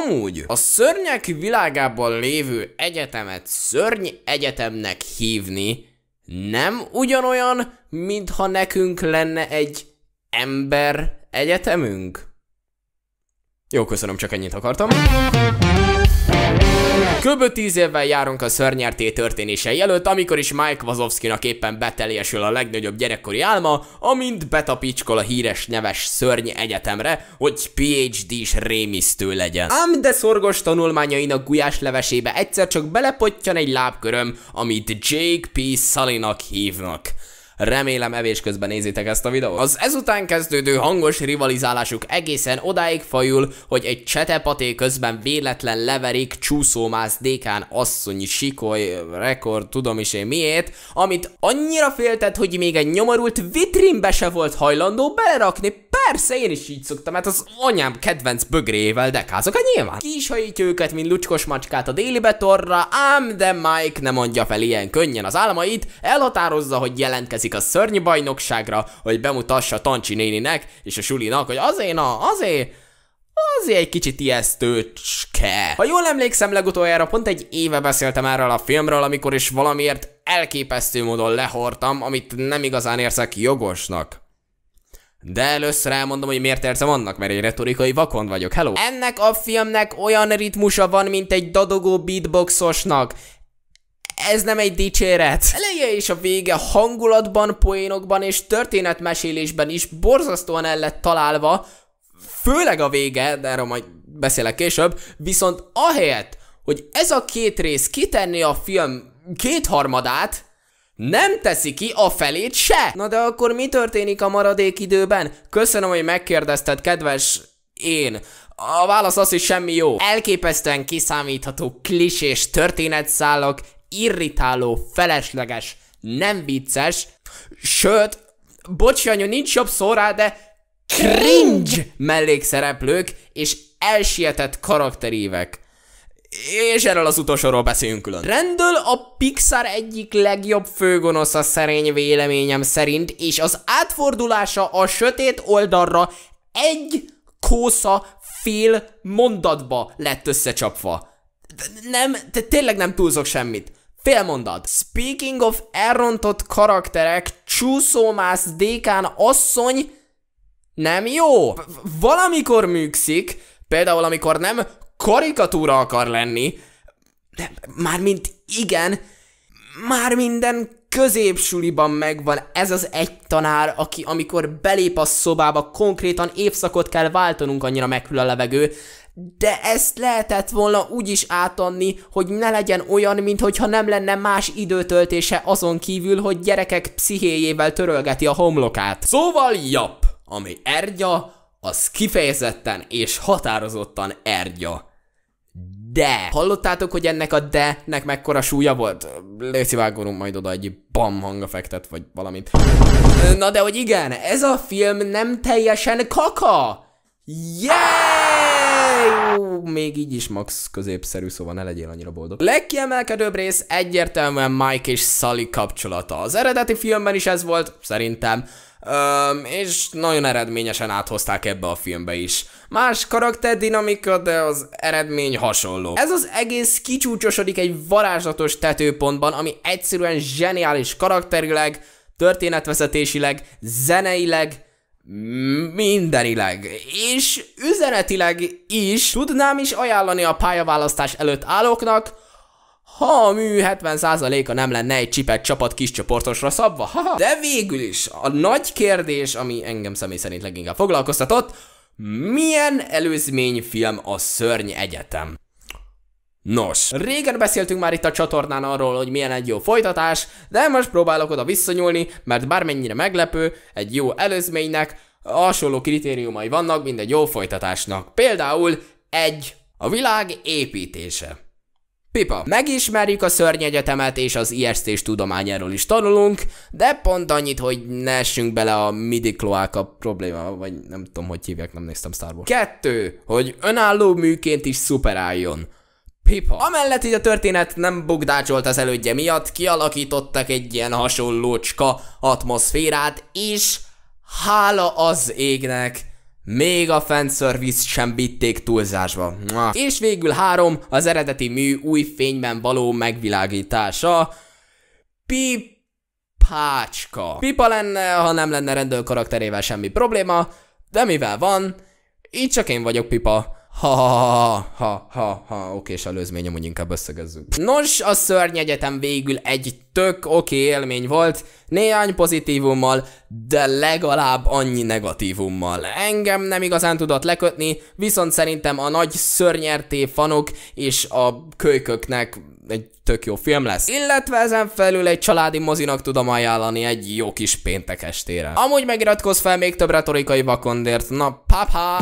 Amúgy a szörnyek világában lévő egyetemet szörny egyetemnek hívni nem ugyanolyan, mintha nekünk lenne egy ember egyetemünk? Jó, köszönöm, csak ennyit akartam. Kb. 10 évvel járunk a szörnyerté történései előtt, amikor is Mike Wazowski Wazowski-nak éppen beteljesül a legnagyobb gyerekkori álma, amint betapicskol a híres neves szörny egyetemre, hogy PhD-s rémisztő legyen. Ám de szorgos tanulmányainak gulyás levesébe egyszer csak belepottyan egy lábköröm, amit Jake P. Sully-nak hívnak. Remélem evés közben nézitek ezt a videót. Az ezután kezdődő hangos rivalizálásuk egészen odáig fajul, hogy egy csetepaté közben véletlen leverik csúszómász dékán asszonyi sikoly rekord tudom is én miért, amit annyira féltett, hogy még egy nyomorult vitrínbe se volt hajlandó belerakni Persze, én is így szoktam, mert hát az anyám kedvenc bögrével dekázok, hát nyilván. Ki is őket, mint lucskos macskát a déli betorra, ám de Mike nem mondja fel ilyen könnyen az álmait, elhatározza, hogy jelentkezik a szörnyű bajnokságra, hogy bemutassa Tancsi néninek és a sulinak, hogy azért na, azért, azért egy kicsit ijesztőcske. Ha jól emlékszem, legutoljára pont egy éve beszéltem erről a filmről, amikor is valamiért elképesztő módon lehortam, amit nem igazán érzek jogosnak. De először elmondom, hogy miért érzem annak, mert egy retorikai vakon vagyok. Hello! Ennek a filmnek olyan ritmusa van, mint egy dadogó beatboxosnak ez nem egy dicséret. Eleje és a vége hangulatban, poénokban és történetmesélésben is borzasztóan el lett találva, főleg a vége, de erről majd beszélek később, viszont ahelyett, hogy ez a két rész kitenni a film kétharmadát, nem teszi ki a felét se! Na de akkor mi történik a maradék időben? Köszönöm, hogy megkérdezted, kedves én. A válasz az, hogy semmi jó. Elképesztően kiszámítható klisés történetszálak, irritáló, felesleges, nem vicces, sőt, bocsánat, nincs jobb szó rá, de cringe mellékszereplők és elsietett karakterívek és erről az utolsóról beszéljünk külön. Rendől a Pixar egyik legjobb főgonosza szerény véleményem szerint, és az átfordulása a sötét oldalra egy kósza fél mondatba lett összecsapva. De nem, de tényleg nem túlzok semmit. Fél mondat. Speaking of elrontott karakterek, csúszómász dékán asszony nem jó. V valamikor műkszik, például amikor nem karikatúra akar lenni, de mármint igen, már minden középsuliban megvan ez az egy tanár, aki amikor belép a szobába, konkrétan évszakot kell váltanunk, annyira meghűl a levegő, de ezt lehetett volna úgy is átadni, hogy ne legyen olyan, mintha nem lenne más időtöltése azon kívül, hogy gyerekek pszichéjével törölgeti a homlokát. Szóval jap, ami ergya, az kifejezetten és határozottan ergya de. Hallottátok, hogy ennek a de-nek mekkora súlya volt? Léci vágorunk majd oda egy bam hangafektet, vagy valamit. Na de hogy igen, ez a film nem teljesen kaka! Yeah! jó, még így is max középszerű, szóval ne legyél annyira boldog. A legkiemelkedőbb rész egyértelműen Mike és Sully kapcsolata. Az eredeti filmben is ez volt, szerintem. Öm, és nagyon eredményesen áthozták ebbe a filmbe is. Más karakter dinamika, de az eredmény hasonló. Ez az egész kicsúcsosodik egy varázslatos tetőpontban, ami egyszerűen zseniális karakterileg, történetvezetésileg, zeneileg, Mindenileg. És üzenetileg is tudnám is ajánlani a pályaválasztás előtt állóknak, ha a mű 70%-a nem lenne egy csipet csapat kis csoportosra szabva. De végül is a nagy kérdés, ami engem személy szerint leginkább foglalkoztatott, milyen előzmény film a Szörny Egyetem? Nos, régen beszéltünk már itt a csatornán arról, hogy milyen egy jó folytatás, de most próbálok oda visszanyúlni, mert bármennyire meglepő, egy jó előzménynek hasonló kritériumai vannak, mint egy jó folytatásnak. Például egy A világ építése. Pipa. Megismerjük a szörnyegyetemet és az IST-s tudományáról is tanulunk, de pont annyit, hogy ne essünk bele a midi kloáka probléma, vagy nem tudom, hogy hívják, nem néztem Star Wars. Kettő, hogy önálló műként is szuperáljon. Pipa. Amellett így a történet nem bugdácsolt az elődje miatt, kialakítottak egy ilyen hasonlócska atmoszférát, és hála az égnek, még a fanservice sem vitték túlzásba. Mua. És végül három, az eredeti mű új fényben való megvilágítása. Pipácska. Pipa lenne, ha nem lenne rendőr karakterével semmi probléma, de mivel van, így csak én vagyok Pipa ha, ha, ha, ha, ha, oké, és előzmény, amúgy inkább összegezzük. Nos, a egyetem végül egy tök oké élmény volt, néhány pozitívummal, de legalább annyi negatívummal. Engem nem igazán tudott lekötni, viszont szerintem a nagy szörnyerté fanok és a kölyköknek egy tök jó film lesz. Illetve ezen felül egy családi mozinak tudom ajánlani egy jó kis péntek estére. Amúgy megiratkozz fel még több retorikai vakondért. Na, papá!